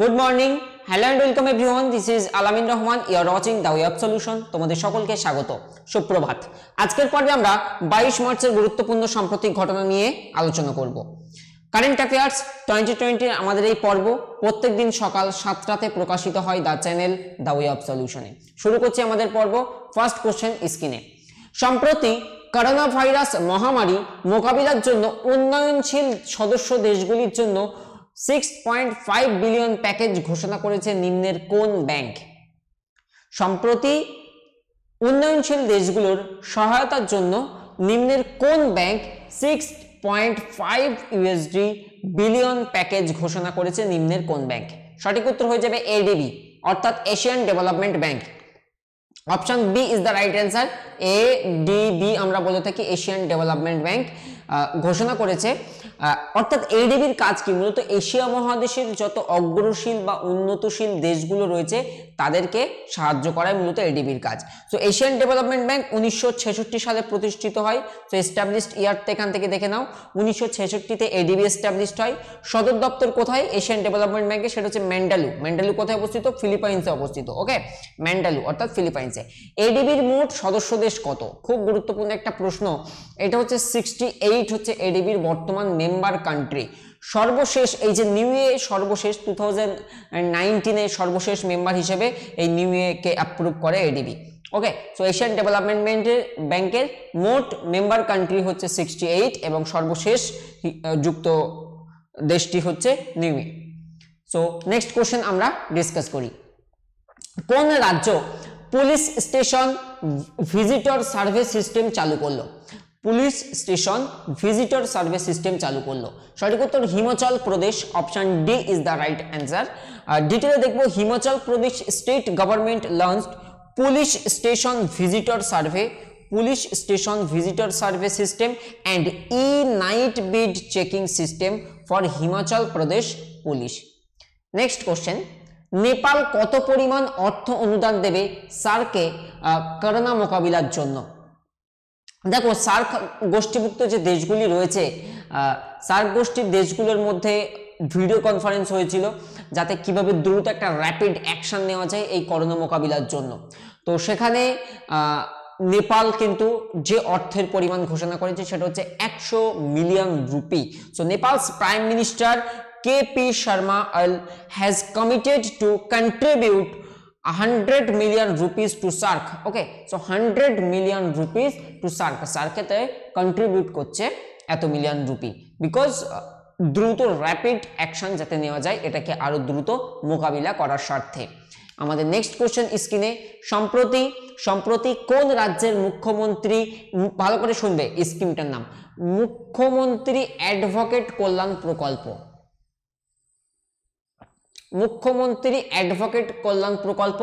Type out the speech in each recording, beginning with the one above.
Good morning hello and welcome everyone this is Alamin Rahman your watching the web solution তোমাদের সকলকে স্বাগত সুপ্রভাত আজকের পর্বে আমরা বাইশ মার্চের গুরুত্বপূর্ণ সাম্প্রতিক ঘটনা নিয়ে আলোচনা করব কারেন্ট অ্যাফেয়ার্স টোয়েন্টি টোয়েন্টির আমাদের এই পর্ব প্রত্যেক দিন সকাল সাতটাতে প্রকাশিত হয় দ্য চ্যানেল দ্য ওয়েব সলিউশনে শুরু করছি আমাদের পর্ব ফার্স্ট কোশ্চেন স্ক্রিনে সম্প্রতি করোনা ভাইরাস মহামারী মোকাবিলার জন্য উন্নয়নশীল সদস্য দেশগুলির জন্য six point five billion package ঘোষণা করেছে নিম্নের কোন ব্যাংক সম্প্রতি উন্নয়নশীল দেশগুলোর সহায়তার জন্য নিম্নের কোন bank six point five USD billion package ঘোষণা করেছে নিম্নের কোন ব্যাংক সঠিক উত্তর হয়ে যাবে এডিবি অর্থাৎ Asian development bank option B is the right answer A D B আমরা বলে থাকি এশিয়ান ডেভেলপমেন্ট ব্যাংক ঘোষণা করেছে অর্থাৎ এই কাজ কি মূলত এশিয়া মহাদেশের যত অগ্রশীল বা উন্নতশীল দেশগুলো রয়েছে তাদেরকে সাহায্য করায় মূলত এডিবির কাজ তো এশিয়ান ডেভেলপমেন্ট ব্যাংক উনিশশো সালে প্রতিষ্ঠিত হয় তো এস্টাবলিশড ইয়ারটা এখান থেকে দেখে নাও উনিশশো ছেষট্টিতে এডিবি এস্টাবলিশড হয় সদর দপ্তর কোথায় এশিয়ান ডেভেলপমেন্ট ব্যাংকে সেটা হচ্ছে ম্যান্ডালু ম্যান্ডালু কোথায় অবস্থিত ফিলিপাইন্সে অবস্থিত ওকে ম্যান্ডালু অর্থাৎ ফিলিপাইন্সে এডিবির মোট সদস্য দেশ কত খুব গুরুত্বপূর্ণ একটা প্রশ্ন এটা হচ্ছে সিক্সটি এইট হচ্ছে এডিবির বর্তমান মেম্বার কান্ট্রি সর্বশেষ এই যে নিউ ইয়ে সর্বশেষ টু থাউজেন্ড সর্বশেষ মেম্বার হিসেবে এই নিউ ইয়েকে অ্যাপ্রুভ করে এডিবি ওকে সো এশিয়ান ডেভেলপমেন্টের ব্যাংকের মোট মেম্বার কান্ট্রি হচ্ছে সিক্সটি এইট এবং সর্বশেষ যুক্ত দেশটি হচ্ছে Niue so next question আমরা ডিসকাস করি কোন রাজ্য police station visitor service system চালু করলো police station visitor survey system চালু করলো সঠিক উত্তর Himachal Pradesh option D is the right answer আর ডিটেলে দেখব Himachal Pradesh state government launched police station visitor survey police station visitor survey system and e night beat checking system for Himachal Pradesh police next question Nepal কত পরিমাণ অর্থ অনুদান দেবে সার্কে করোনা মোকাবিলার জন্য দেখো সার্ক গোষ্ঠীভুক্ত যে দেশগুলি রয়েছে সার্ক গোষ্ঠীর দেশগুলোর মধ্যে ভিডিও কনফারেন্স হয়েছিল যাতে কিভাবে দ্রুত একটা র্যাপিড অ্যাকশন নেওয়া যায় এই করোনা মোকাবিলার জন্য তো সেখানে নেপাল কিন্তু যে অর্থের পরিমাণ ঘোষণা করেছে সেটা হচ্ছে একশো million rupees so Nepal's prime minister K P Sharma Oli has committed to contribute 100 million rupees to SARC. Okay, so 100 million rupees to SARC. SARC এতে contribute করছে এত মিলিয়ন রুপি বিকজ দ্রুত র্যাপিড অ্যাকশন যাতে নেওয়া যায় এটাকে আরও দ্রুত মোকাবিলা করার স্বার্থে আমাদের নেক্সট কোশ্চেন স্ক্রিনে সম্প্রতি সম্প্রতি কোন রাজ্যের মুখ্যমন্ত্রী ভালো করে শুনবে স্কিমটার নাম মুখ্যমন্ত্রী অ্যাডভোকেট কল্যাণ প্রকল্প মুখ্যমন্ত্রী অ্যাডভোকেট কল্যাণ প্রকল্প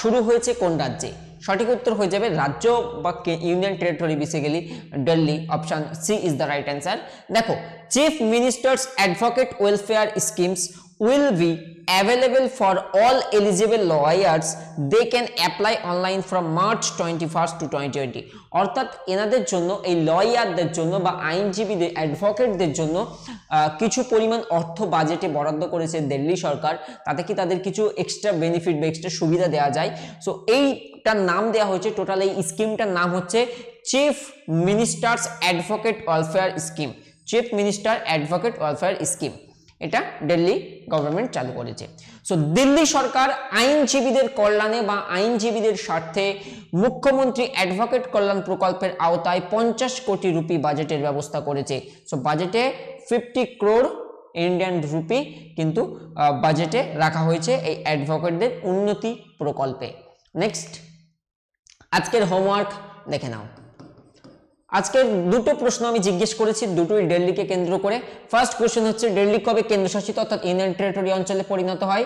শুরু হয়েছে কোন রাজ্যে সঠিক উত্তর হয়ে যাবে রাজ্য বা union territory basically Delhi option C is the right answer দেখো chief minister's advocate welfare schemes will be available for all eligible lawyers they can apply online from march 21st to 2020 অর্থাৎ এনাদের জন্য এই লয়ারদের জন্য বা আইনজীবীদের অ্যাডভোকেটদের জন্য কিছু পরিমাণ অর্থ বাজেটে বরাদ্দ করেছে দিল্লি সরকার তাতে কি তাদের কিছু এক্সট্রা বেনিফিট বা এক্সট্রা সুবিধা দেওয়া যায় সো এইটার নাম দেওয়া হয়েছে টোটাল এই স্কিমটার নাম হচ্ছে chief minister's advocate welfare scheme chief minister advocate welfare scheme এটা দিল্লি গভর্নমেন্ট চালু করেছে সো দিল্লি সরকার আইনজীবীদের কল্যাণে বা আইনজীবীদের স্বার্থে মুখ্যমন্ত্রী অ্যাডভোকেট কল্যাণ প্রকল্পের আওতায় পঞ্চাশ কোটি রুপি বাজেটের ব্যবস্থা করেছে সো বাজেটে ফিফটি ক্রোড় ইন্ডিয়ান রুপি কিন্তু বাজেটে রাখা হয়েছে এই অ্যাডভোকেটদের উন্নতি প্রকল্পে নেক্সট আজকের হোমওয়ার্ক দেখে নাও আজকে দুটো প্রশ্ন আমি জিজ্ঞেস করেছি দুটোই দিল্লিকে কেন্দ্র করে ফার্স্ট কোশ্চেন হচ্ছে দিল্লি কবে কেন্দ্রশাসিত অর্থাৎ ইউনিয়ন টেরিটরি অঞ্চলে পরিণত হয়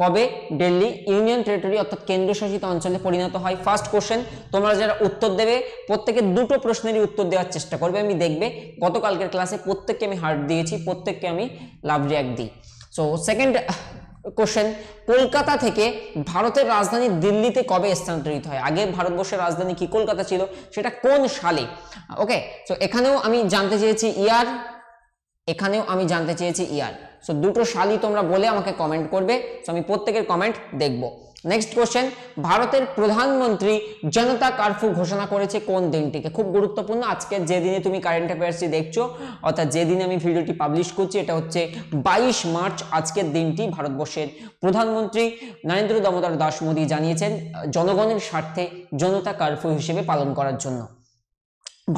কবে দিল্লি ইউনিয়ন টেরিটরি অর্থাৎ কেন্দ্রশাসিত অঞ্চলে পরিণত হয় ফার্স্ট কোশ্চেন তোমরা যারা উত্তর দেবে প্রত্যেকে দুটো প্রশ্নেরই উত্তর দেওয়ার চেষ্টা করবে আমি দেখবে গতকালকের ক্লাসে প্রত্যেককে আমি হার্ট দিয়েছি প্রত্যেককে আমি লাভ রিয়াক্ট দিই সো সেকেন্ড কোশ্চেন কলকাতা থেকে ভারতের রাজধানী দিল্লিতে কবে স্থানান্তরিত হয় আগে ভারতবর্ষের রাজধানী কি কলকাতা ছিল সেটা কোন সালে ওকে সো এখানেও আমি জানতে চেয়েছি ইয়ার এখানেও আমি জানতে চেয়েছি ইয়ার সো দুটো সালই তোমরা বলে আমাকে কমেন্ট করবে সো আমি প্রত্যেকের কমেন্ট দেখবো নেক্সট কোশ্চেন ভারতের প্রধানমন্ত্রী জনতা কার্ফু ঘোষণা করেছে কোন দিনটিকে খুব গুরুত্বপূর্ণ আজকে যে দিনে তুমি কারেন্ট অ্যাফেয়ার্সটি দেখছো অর্থাৎ যেদিন আমি ভিডিওটি পাবলিশ করছি এটা হচ্ছে বাইশ মার্চ আজকের দিনটি ভারতবর্ষের প্রধানমন্ত্রী নরেন্দ্র দামোদর দাস মোদী জানিয়েছেন জনগণের স্বার্থে জনতা কার্ফু হিসেবে পালন করার জন্য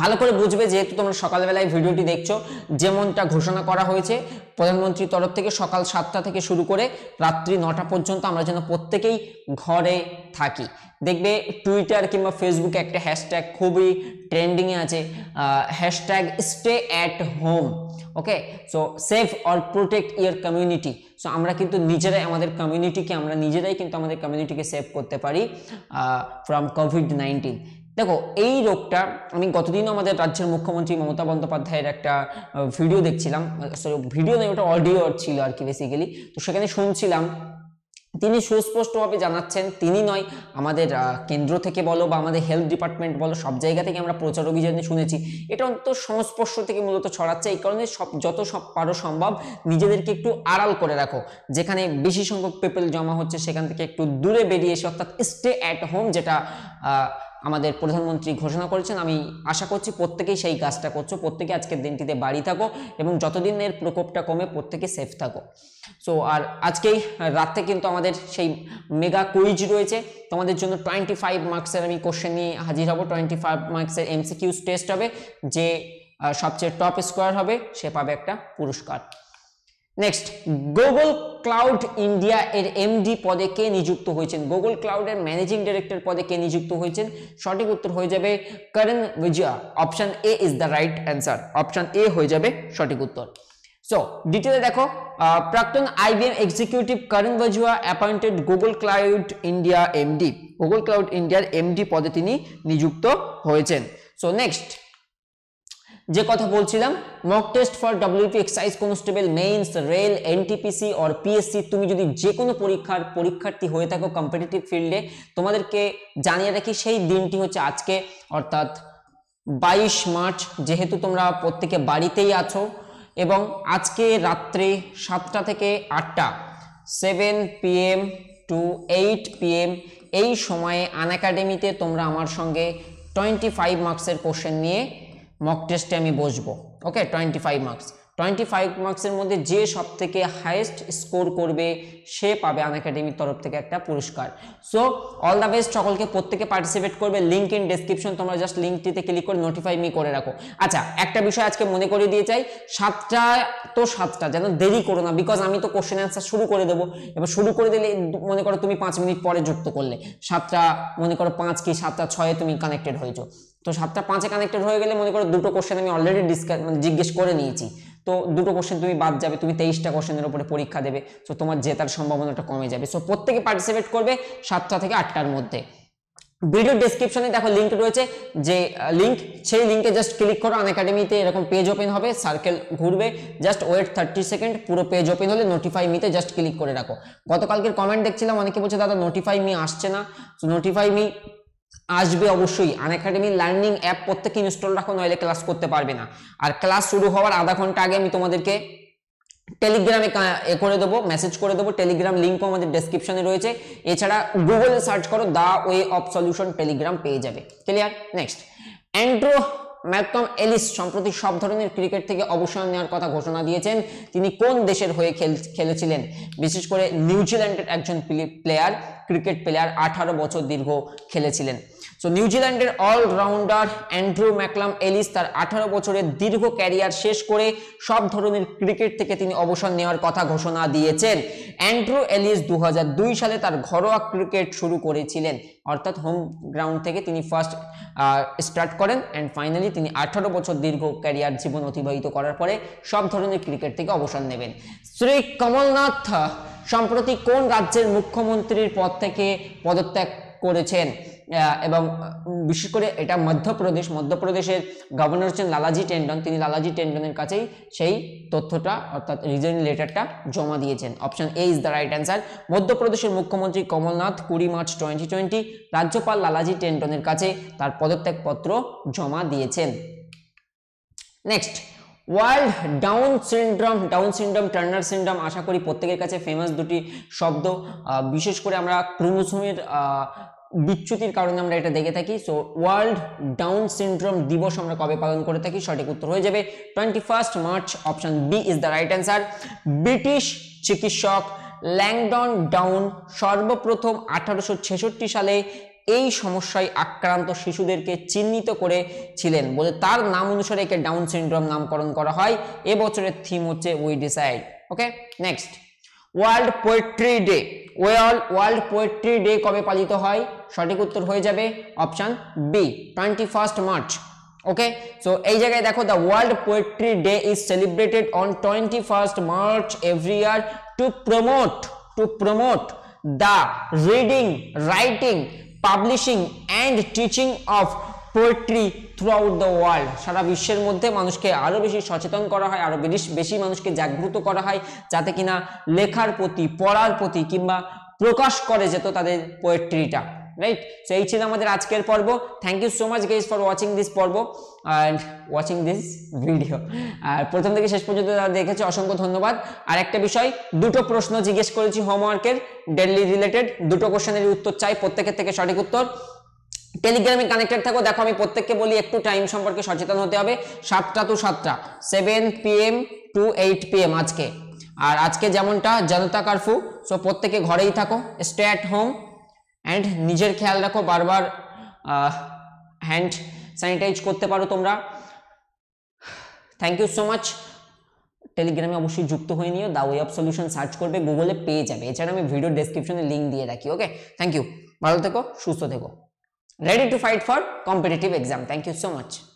ভালো করে বুঝবে যেহেতু তোমরা সকালবেলায় ভিডিওটি দেখছো যেমনটা ঘোষণা করা হয়েছে প্রধানমন্ত্রীর তরফ থেকে সকাল সাতটা থেকে শুরু করে রাত্রি নটা পর্যন্ত আমরা যেন প্রত্যেকেই ঘরে থাকি দেখবে টুইটার কিংবা ফেসবুকে একটা হ্যাশট্যাগ খুবই ট্রেন্ডিংয়ে আছে hashtag stay at home okay so save or protect your community so আমরা কিন্তু নিজেরাই আমাদের কমিউনিটিকে আমরা নিজেরাই কিন্তু আমাদের কমিউনিটিকে সেভ করতে পারি ফ্রম কোভিড নাইন্টিন দেখো এই রোগটা আমি গতদিনও আমাদের রাজ্যের মুখ্যমন্ত্রী মমতা বন্দ্যোপাধ্যায়ের একটা ভিডিও দেখছিলাম সরি ভিডিও নেই ওটা অডিও ছিল আর কি বেসিক্যালি তো সেখানে শুনছিলাম তিনি সুস্পষ্টভাবে জানাচ্ছেন তিনি নয় আমাদের কেন্দ্র থেকে বলো বা আমাদের হেলথ ডিপার্টমেন্ট বলো সব জায়গা থেকে আমরা প্রচার অভিযানে শুনেছি এটা অন্তত সংস্পর্শ থেকে মূলত ছড়াচ্ছে এই কারণে সব যত সব পারো সম্ভব নিজেদেরকে একটু আড়াল করে রাখো যেখানে বেশি সংখ্যক পেপেল জমা হচ্ছে সেখান থেকে একটু দূরে বেরিয়ে এসে অর্থাৎ স্টে অ্যাট হোম যেটা আমাদের প্রধানমন্ত্রী ঘোষণা করেছেন আমি আশা করছি প্রত্যেকেই সেই কাজটা করছো প্রত্যেকে আজকের দিনটিতে বাড়ি থাকো এবং যতদিন এর প্রকোপটা কমে প্রত্যেকে সেফ থাকো সো আর আজকেই রাতে কিন্তু আমাদের সেই মেগা কুইজ রয়েছে তোমাদের জন্য টোয়েন্টি ফাইভ মার্কসের আমি কোশ্চেন নিয়ে হাজির হব টোয়েন্টি ফাইভ মার্কসের এমসিকিউস টেস্ট হবে যে সবচেয়ে টপ স্কোয়ার হবে সে পাবে একটা পুরস্কার নেক্সট গুগল ক্লাউড ইন্ডিয়া এর এমডি পদে কে নিযুক্ত হয়েছেন গুগল ক্লাউডের ম্যানেজিং ডিরেক্টর পদে কে নিযুক্ত হয়েছেন সঠিক উত্তর হয়ে যাবে Karan Bajwa option A is the right answer option A হয়ে যাবে সঠিক উত্তর সো ডিটেলে দেখো প্রাক্তন IBM executive Karan Bajwa appointed Google cloud India MD Google cloud ইন্ডিয়ার এমডি পদে তিনি নিযুক্ত হয়েছেন সো নেক্সট যে কথা বলছিলাম mock test for WP excise constable mains rail NTPC or PSC তুমি যদি যে কোনো পরীক্ষার পরীক্ষার্থী হয়ে থাকো কম্পিটিটিভ ফিল্ডে তোমাদেরকে জানিয়ে রাখি সেই দিনটি হচ্ছে আজকে অর্থাৎ বাইশ মার্চ যেহেতু তোমরা প্রত্যেকে বাড়িতেই আছো এবং আজকে রাত্রে সাতটা থেকে আটটা seven PM to eight PM এই সময়ে আন তোমরা আমার সঙ্গে টোয়েন্টি ফাইভ মার্কসের কোশ্চেন নিয়ে মক টেস্টে আমি বসবো okay twenty five marks twenty five মার্কসের মধ্যে যে সব থেকে হায়েস্ট স্কোর করবে সে পাবে আন একাডেমির তরফ থেকে একটা পুরস্কার সো অল দ্য বেস্ট সকলকে প্রত্যেকে পার্টিসিপেট করবে লিঙ্ক ইন ডিসক্রিপশন তোমরা জাস্ট লিঙ্কটিতে ক্লিক করে নোটিফাই মি করে রাখো আচ্ছা একটা বিষয় আজকে মনে করিয়ে দিয়ে চাই সাতটা তো সাতটা যেন দেরি করো না বিকজ আমি তো কোশ্চেন অ্যান্সার শুরু করে দেবো এবার শুরু করে দিলে মনে করো তুমি পাঁচ মিনিট পরে যুক্ত করলে সাতটা মনে করো পাঁচ কি সাতটা ছয়ে তুমি কানেক্টেড হয়েছো তো সাতটা পাঁচে কানেক্টেড হয়ে গেলে মনে করো দুটো কোশ্চেন আমি অলরেডি ডিসকাস মানে জিজ্ঞেস করে নিয়েছি তো দুটো কোশ্চেন তুমি বাদ যাবে তুমি তেইশটা কোশ্চেনের উপরে পরীক্ষা দেবে সো তোমার জেতার সম্ভাবনাটা কমে যাবে সো প্রত্যেকে পার্টিসিপেট করবে সাতটা থেকে আটটার মধ্যে ভিডিও ডিসক্রিপশনে দেখো লিঙ্ক রয়েছে যে লিঙ্ক সেই লিঙ্কে জাস্ট ক্লিক করো আন একাডেমিতে এরকম পেজ ওপেন হবে সার্কেল ঘুরবে জাস্ট ওয়েট থার্টি সেকেন্ড পুরো পেজ ওপেন হলে নোটিফাই মিতে জাস্ট ক্লিক করে রাখো গতকালকের কমেন্ট দেখছিলাম অনেকে বলছে দাদা নোটিফাই মি আসছে না নোটিফাই মি আসবে অবশ্যই আন একাডেমি লার্নিং অ্যাপ প্রত্যেকে ইনস্টল রাখো নইলে ক্লাস করতে পারবে না আর ক্লাস শুরু হওয়ার আধা ঘন্টা আগে আমি তোমাদেরকে টেলিগ্রামে এ করে দেবো মেসেজ করে দেবো টেলিগ্রাম লিঙ্কও আমাদের ডেসক্রিপশনে রয়েছে এছাড়া গুগলে সার্চ করো the way of solution Telegram পেয়ে যাবে clear next Andrew Malcolm Ellis সম্প্রতি সব ধরনের ক্রিকেট থেকে অবসর নেওয়ার কথা ঘোষণা দিয়েছেন তিনি কোন দেশের হয়ে খেলেছিলেন বিশেষ করে নিউজিল্যান্ডের একজন প্লেয়ার ক্রিকেট প্লেয়ার আঠারো বছর দীর্ঘ খেলেছিলেন সো নিউজিল্যান্ডের অলরাউন্ডার অ্যান্ড্রু ম্যাকলাম এলিস তার আঠারো বছরের দীর্ঘ ক্যারিয়ার শেষ করে সব ধরনের ক্রিকেট থেকে তিনি অবসর নেওয়ার কথা ঘোষণা দিয়েছেন অ্যান্ড্রু এলিস দু সালে তার ঘরোয়া ক্রিকেট শুরু করেছিলেন অর্থাৎ হোম গ্রাউন্ড থেকে তিনি ফার্স্ট স্টার্ট করেন অ্যান্ড ফাইনালি তিনি আঠারো বছর দীর্ঘ ক্যারিয়ার জীবন অতিবাহিত করার পরে সব ধরনের ক্রিকেট থেকে অবসর নেবেন শ্রী কমলনাথ সম্প্রতি কোন রাজ্যের মুখ্যমন্ত্রীর পদ থেকে পদত্যাগ করেছেন এবং বিশেষ করে এটা মধ্যপ্রদেশ মধ্যপ্রদেশের গভর্নর হচ্ছেন লালাজি টেন্ডন তিনি লালাজি টেন্ডনের কাছেই সেই তথ্যটা অর্থাৎ রিজনিং লেটারটা জমা দিয়েছেন option A is the right answer মধ্যপ্রদেশের মুখ্যমন্ত্রী কমলনাথ কুড়ি মার্চ টোয়েন্টি টোয়েন্টি রাজ্যপাল লালাজি টেন্ডনের কাছে তার পদত্যাগপত্র জমা দিয়েছেন next world down syndrome down syndrome Turner syndrome আশা করি প্রত্যেকের কাছে ফেমাস দুটি শব্দ বিশেষ করে আমরা ক্রোমোসোমের বিচ্যুতির কারণে আমরা এটা দেখে থাকি সো ওয়ার্ল্ড ডাউন সিন্ড্রোম দিবস আমরা কবে পালন করে থাকি সঠিক উত্তর হয়ে যাবে twenty first March option B is the right answer British চিকিৎসক ল্যাংডন ডাউন সর্বপ্রথম আঠারোশো সালে এই সমস্যায় আক্রান্ত শিশুদেরকে চিহ্নিত করেছিলেন বলে তার নাম অনুসারে একে ডাউন সিন্ড্রোম নামকরণ করা হয় এবছরের থিম হচ্ছে we decide okay next world poetry day well world poetry day কবে পালিত হয় সঠিক উত্তর হয়ে যাবে option B twenty first March okay so এই জায়গায় দেখো the world poetry day is celebrated on twenty first March every year to promote to promote the reading writing publishing and teaching of poetry throughout the world সারা বিশ্বের মধ্যে মানুষকে আরও বেশি সচেতন করা হয় আরও বেশি বেশি মানুষকে জাগ্রত করা হয় যাতে কিনা লেখার প্রতি পড়ার প্রতি কিংবা প্রকাশ করে যেত তাদের পোয়েট্রিটা রাইট সো এই ছিল আমাদের আজকের পর্ব thank you so much guys for watching this পর্ব অ্যান্ড ওয়াচিং দিস ভিডিও আর প্রথম থেকে শেষ পর্যন্ত যারা দেখেছে অসংখ্য ধন্যবাদ আর একটা বিষয় দুটো প্রশ্ন জিজ্ঞেস করেছি হোমওয়ার্কের ডেলি রিলেটেড দুটো কোশ্চেনের উত্তর চাই প্রত্যেকের থেকে সঠিক উত্তর টেলিগ্রামে কানেক্টেড থাকো দেখো আমি প্রত্যেককে বলি একটু টাইম সম্পর্কে সচেতন হতে হবে সাতটা টু সাতটা seven PM to eight PM আজকে আর আজকে যেমনটা জনতা কারফু সো প্রত্যেকে ঘরেই থাকো স্টে অ্যাট হোম অ্যান্ড নিজের খেয়াল রাখো বারবার হ্যান্ড স্যানিটাইজ করতে পারো তোমরা থ্যাংক ইউ সো মাচ টেলিগ্রামে অবশ্যই যুক্ত হয়ে নিও the way of solution search করবে গুগলে পেয়ে যাবে এছাড়া আমি ভিডিও ডেসক্রিপশনে লিঙ্ক দিয়ে রাখি ওকে থ্যাংক ইউ ভালো থেকো সুস্থ থেকো ready to fight for competitive exam thank you so much